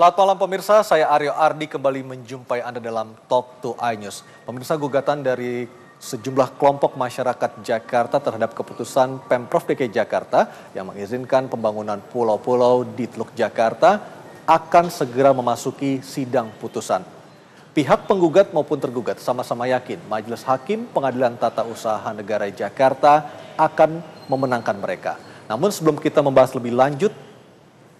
Selamat malam pemirsa, saya Aryo Ardi kembali menjumpai Anda dalam Talk to iNews. Pemirsa gugatan dari sejumlah kelompok masyarakat Jakarta terhadap keputusan Pemprov DKI Jakarta yang mengizinkan pembangunan pulau-pulau di Teluk Jakarta akan segera memasuki sidang putusan. Pihak penggugat maupun tergugat sama-sama yakin Majelis Hakim Pengadilan Tata Usaha Negara Jakarta akan memenangkan mereka. Namun sebelum kita membahas lebih lanjut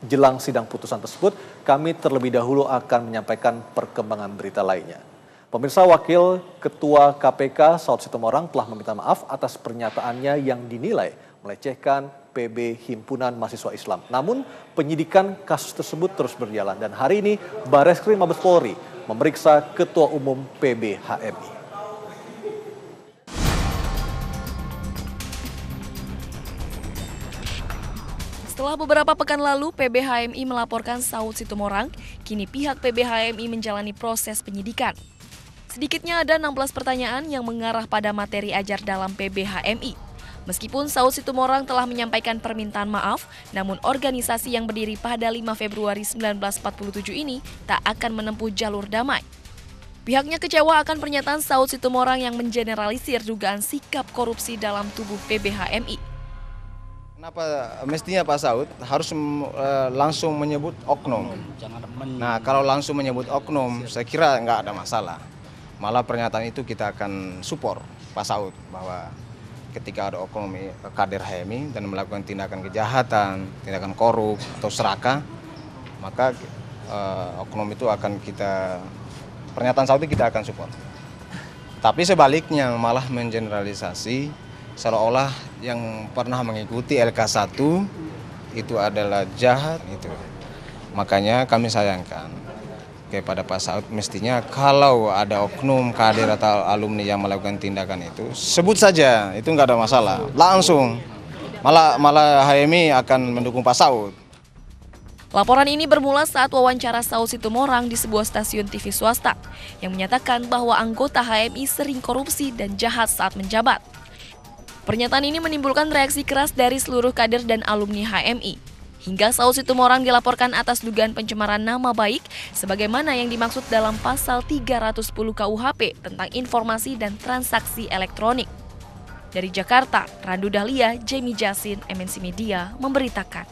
Jelang sidang putusan tersebut, kami terlebih dahulu akan menyampaikan perkembangan berita lainnya. Pemirsa Wakil Ketua KPK Saud Sitomorang telah meminta maaf atas pernyataannya yang dinilai melecehkan PB Himpunan Mahasiswa Islam. Namun penyidikan kasus tersebut terus berjalan dan hari ini Bareskrim Mabes Polri memeriksa Ketua Umum PB HMI. Setelah beberapa pekan lalu, PBHMI melaporkan Saud Situmorang, kini pihak PBHMI menjalani proses penyidikan. Sedikitnya ada 16 pertanyaan yang mengarah pada materi ajar dalam PBHMI. Meskipun Saud Situmorang telah menyampaikan permintaan maaf, namun organisasi yang berdiri pada 5 Februari 1947 ini tak akan menempuh jalur damai. Pihaknya kecewa akan pernyataan Saud Situmorang yang mengeneralisir dugaan sikap korupsi dalam tubuh PBHMI. Kenapa mestinya Pak Saud harus uh, langsung menyebut oknum? nah, kalau langsung menyebut oknum, saya kira nggak ada masalah. Malah pernyataan itu kita akan support Pak Saud bahwa ketika ada oknum eh, kader HMI dan melakukan tindakan kejahatan, tindakan korup atau serakah, maka uh, oknum itu akan kita pernyataan Saud itu kita akan support. Tapi sebaliknya malah mengeneralisasi seolah-olah yang pernah mengikuti LK1 itu adalah jahat itu. Makanya kami sayangkan kepada Pak Saud mestinya kalau ada oknum kader atau alumni yang melakukan tindakan itu sebut saja itu nggak ada masalah langsung malah malah HMI akan mendukung Pak Saud. Laporan ini bermula saat wawancara Saud Situmorang di sebuah stasiun TV swasta yang menyatakan bahwa anggota HMI sering korupsi dan jahat saat menjabat. Pernyataan ini menimbulkan reaksi keras dari seluruh kader dan alumni HMI. Hingga Saud Situmorang dilaporkan atas dugaan pencemaran nama baik sebagaimana yang dimaksud dalam pasal 310 KUHP tentang informasi dan transaksi elektronik. Dari Jakarta, Randu Dahlia, Jamie Jasin, MNC Media memberitakan.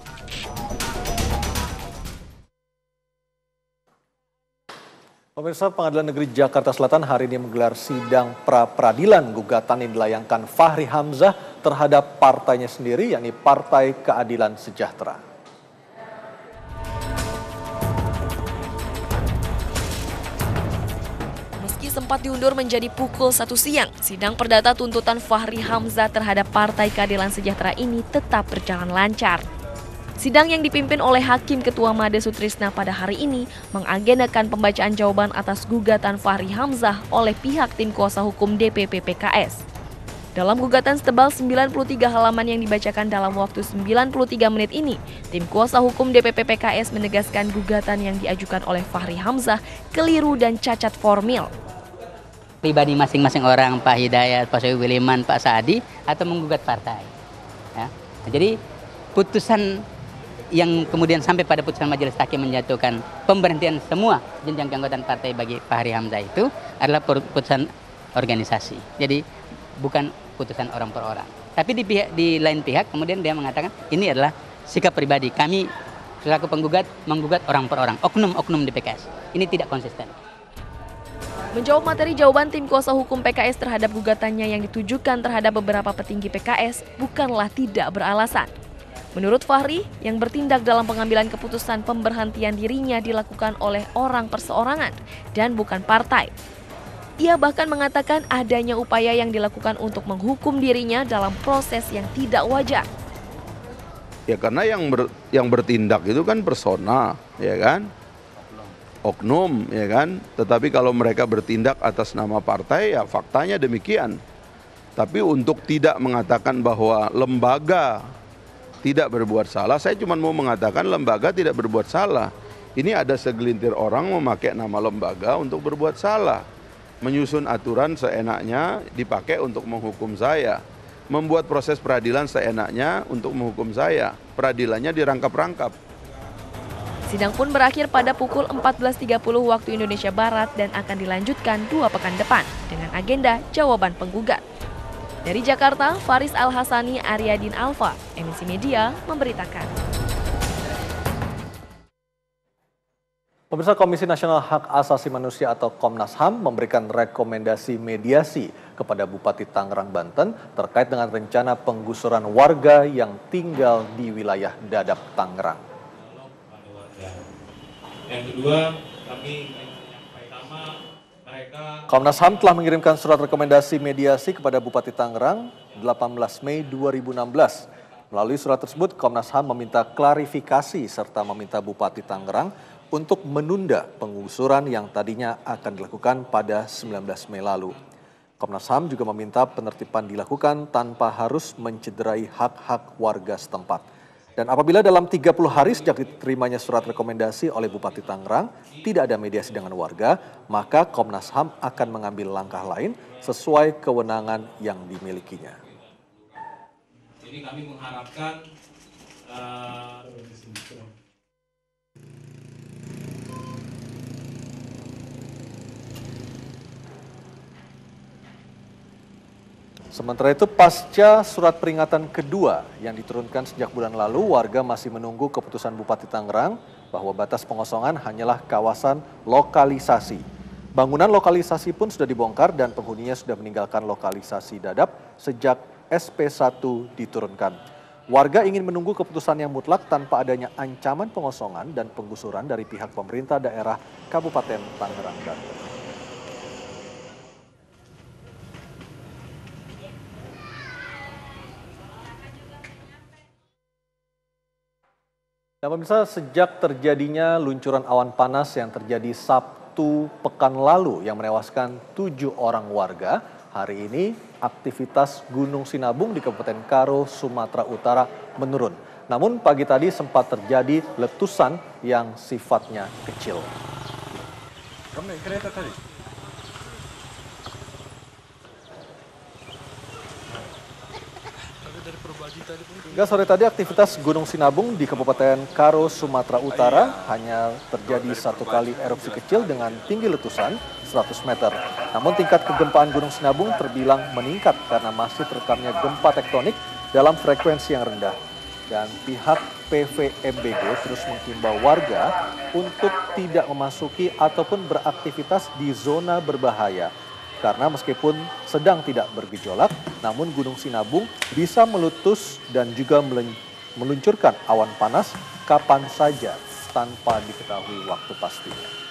Pemirsa Pengadilan Negeri Jakarta Selatan hari ini menggelar sidang pra-peradilan gugatan yang dilayangkan Fahri Hamzah terhadap partainya sendiri yakni Partai Keadilan Sejahtera. Meski sempat diundur menjadi pukul 1 siang, sidang perdata tuntutan Fahri Hamzah terhadap Partai Keadilan Sejahtera ini tetap berjalan lancar. Sidang yang dipimpin oleh Hakim Ketua Made Sutrisna pada hari ini mengagendakan pembacaan jawaban atas gugatan Fahri Hamzah oleh pihak tim kuasa hukum DPP PKS. Dalam gugatan setebal 93 halaman yang dibacakan dalam waktu 93 menit ini, tim kuasa hukum DPP PKS menegaskan gugatan yang diajukan oleh Fahri Hamzah keliru dan cacat formil pribadi masing-masing orang Pak Hidayat, Pak Soe Wiliman, Pak Saadi atau menggugat partai. Ya. jadi putusan yang kemudian sampai pada putusan majelis hakim menjatuhkan pemberhentian semua jenjang keanggotaan partai bagi Fahri Hamzah itu adalah putusan organisasi. Jadi bukan putusan orang per orang. Tapi di pihak di lain pihak kemudian dia mengatakan ini adalah sikap pribadi kami selaku penggugat menggugat orang per orang, oknum-oknum di PKS. Ini tidak konsisten. Menjawab materi jawaban tim kuasa hukum PKS terhadap gugatannya yang ditujukan terhadap beberapa petinggi PKS bukanlah tidak beralasan. Menurut Fahri, yang bertindak dalam pengambilan keputusan pemberhentian dirinya dilakukan oleh orang perseorangan dan bukan partai. Ia bahkan mengatakan adanya upaya yang dilakukan untuk menghukum dirinya dalam proses yang tidak wajar. Ya karena yang ber, yang bertindak itu kan persona, ya kan? Oknum, ya kan? Tetapi kalau mereka bertindak atas nama partai ya faktanya demikian. Tapi untuk tidak mengatakan bahwa lembaga tidak berbuat salah. Saya cuma mau mengatakan lembaga tidak berbuat salah. Ini ada segelintir orang memakai nama lembaga untuk berbuat salah. Menyusun aturan seenaknya dipakai untuk menghukum saya. Membuat proses peradilan seenaknya untuk menghukum saya. Peradilannya dirangkap-rangkap. Sidang pun berakhir pada pukul 14.30 waktu Indonesia Barat dan akan dilanjutkan dua pekan depan dengan agenda jawaban penggugat. Dari Jakarta, Faris Al-Hasani Aryadin Alfa, emisi media, memberitakan. Pemirsa Komisi Nasional Hak Asasi Manusia atau Komnas HAM memberikan rekomendasi mediasi kepada Bupati Tangerang Banten terkait dengan rencana penggusuran warga yang tinggal di wilayah Dadap Tangerang. Yang kedua, kami Komnas HAM telah mengirimkan surat rekomendasi mediasi kepada Bupati Tangerang 18 Mei 2016. Melalui surat tersebut, Komnas HAM meminta klarifikasi serta meminta Bupati Tangerang untuk menunda pengusuran yang tadinya akan dilakukan pada 19 Mei lalu. Komnas HAM juga meminta penertiban dilakukan tanpa harus mencederai hak-hak warga setempat. Dan apabila dalam 30 hari sejak diterimanya surat rekomendasi oleh Bupati Tangerang tidak ada mediasi dengan warga, maka Komnas HAM akan mengambil langkah lain sesuai kewenangan yang dimilikinya. Jadi kami mengharapkan uh, Sementara itu pasca surat peringatan kedua yang diturunkan sejak bulan lalu, warga masih menunggu keputusan Bupati Tangerang bahwa batas pengosongan hanyalah kawasan lokalisasi. Bangunan lokalisasi pun sudah dibongkar dan penghuninya sudah meninggalkan lokalisasi dadap sejak SP1 diturunkan. Warga ingin menunggu keputusan yang mutlak tanpa adanya ancaman pengosongan dan penggusuran dari pihak pemerintah daerah Kabupaten Tangerang. Banten. Nah, pemirsa, sejak terjadinya luncuran awan panas yang terjadi Sabtu pekan lalu yang menewaskan tujuh orang warga, hari ini aktivitas Gunung Sinabung di Kabupaten Karo, Sumatera Utara menurun. Namun pagi tadi sempat terjadi letusan yang sifatnya kecil. Hingga sore tadi aktivitas Gunung Sinabung di Kabupaten Karo, Sumatera Utara hanya terjadi satu kali erupsi kecil dengan tinggi letusan 100 meter. Namun tingkat kegempaan Gunung Sinabung terbilang meningkat karena masih terekamnya gempa tektonik dalam frekuensi yang rendah. Dan pihak PVMBG terus menghimbau warga untuk tidak memasuki ataupun beraktivitas di zona berbahaya karena meskipun sedang tidak bergejolak, namun Gunung Sinabung bisa meletus dan juga meluncurkan awan panas kapan saja tanpa diketahui waktu pastinya.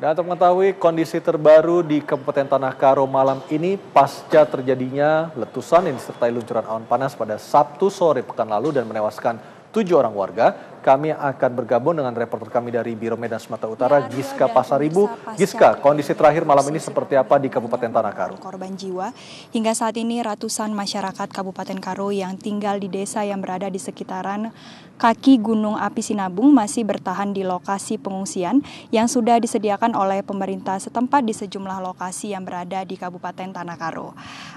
Dan untuk mengetahui kondisi terbaru di Kabupaten Tanah Karo malam ini pasca terjadinya letusan yang disertai luncuran awan panas pada Sabtu sore pekan lalu dan menewaskan tujuh orang warga, kami akan bergabung dengan reporter kami dari Biro Medan Sumatera Utara, ya, Giska Pasaribu. Giska, kondisi terakhir malam ini seperti apa di Kabupaten Tanah Karo? Korban jiwa. Hingga saat ini ratusan masyarakat Kabupaten Karo yang tinggal di desa yang berada di sekitaran kaki Gunung Api Sinabung masih bertahan di lokasi pengungsian yang sudah disediakan oleh pemerintah setempat di sejumlah lokasi yang berada di Kabupaten Tanah Karo.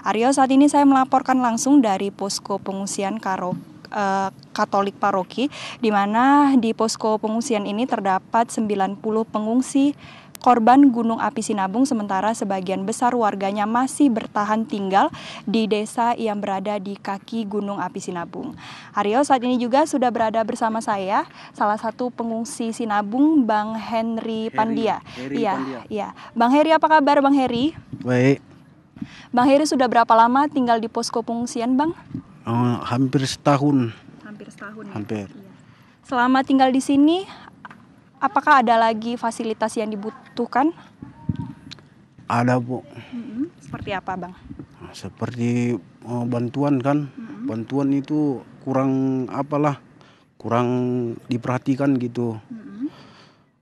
Aryo, saat ini saya melaporkan langsung dari posko pengungsian Karo eh, Katolik Paroki, di mana mana di posko pengungsian ini terdapat 90 pengungsi korban Gunung Api Sinabung sementara sebagian besar warganya masih bertahan tinggal di desa yang berada di kaki Gunung Api Sinabung. Aryo saat ini juga sudah berada bersama saya salah satu pengungsi Sinabung Bang Henry Pandia. Iya, iya. Bang Heri apa kabar Bang Heri? Baik. Bang Heri sudah berapa lama tinggal di posko pengungsian, Bang? Uh, hampir setahun. Hampir setahun. Ya? Hampir. Ya. Selama tinggal di sini, apakah ada lagi fasilitas yang dibutuhkan? Ada bu. Hmm, seperti apa bang? Seperti uh, bantuan kan, hmm. bantuan itu kurang apalah, kurang diperhatikan gitu. Hmm.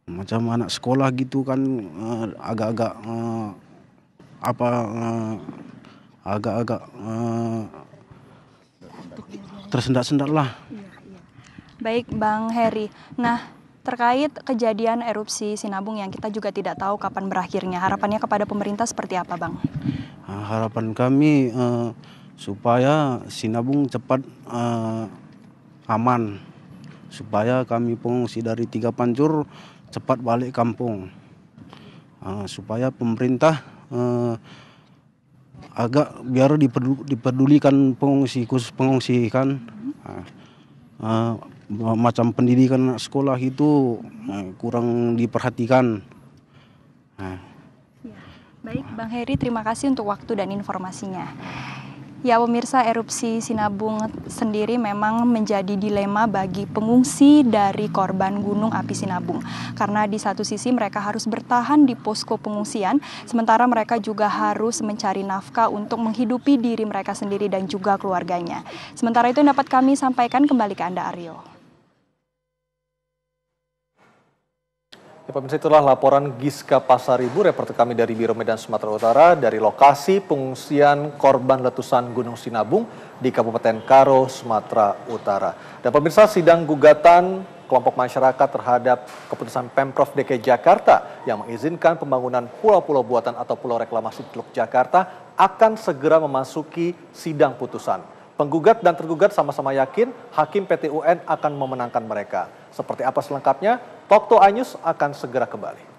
Macam anak sekolah gitu kan eh, agak-agak uh, apa agak-agak uh, tersendat-sendat lah. Hmm iya. Baik, Bang Heri. Nah, terkait kejadian erupsi Sinabung yang kita juga tidak tahu kapan berakhirnya, harapannya kepada pemerintah seperti apa, Bang? Ah, harapan kami uh, supaya Sinabung cepat uh, aman, supaya kami pengungsi dari tiga pancur cepat balik kampung, uh, supaya pemerintah uh, agak biar diperdulikan pengungsi khusus pengungsi kan. uh, macam pendidikan sekolah itu eh, kurang diperhatikan. Nah. Ya. Baik, Bang Heri, terima kasih untuk waktu dan informasinya. Ya pemirsa, erupsi Sinabung sendiri memang menjadi dilema bagi pengungsi dari korban gunung api Sinabung. Karena di satu sisi mereka harus bertahan di posko pengungsian, sementara mereka juga harus mencari nafkah untuk menghidupi diri mereka sendiri dan juga keluarganya. Sementara itu dapat kami sampaikan kembali ke Anda Aryo. Ya, pemirsa itulah laporan Giska Pasaribu reporter kami dari Biro Medan Sumatera Utara dari lokasi pengungsian korban letusan Gunung Sinabung di Kabupaten Karo, Sumatera Utara. Dan pemirsa sidang gugatan kelompok masyarakat terhadap keputusan Pemprov DKI Jakarta yang mengizinkan pembangunan pulau-pulau buatan atau pulau reklamasi Teluk Jakarta akan segera memasuki sidang putusan. Penggugat dan tergugat sama-sama yakin hakim PTUN akan memenangkan mereka. Seperti apa selengkapnya? Tokto Anyus akan segera kembali.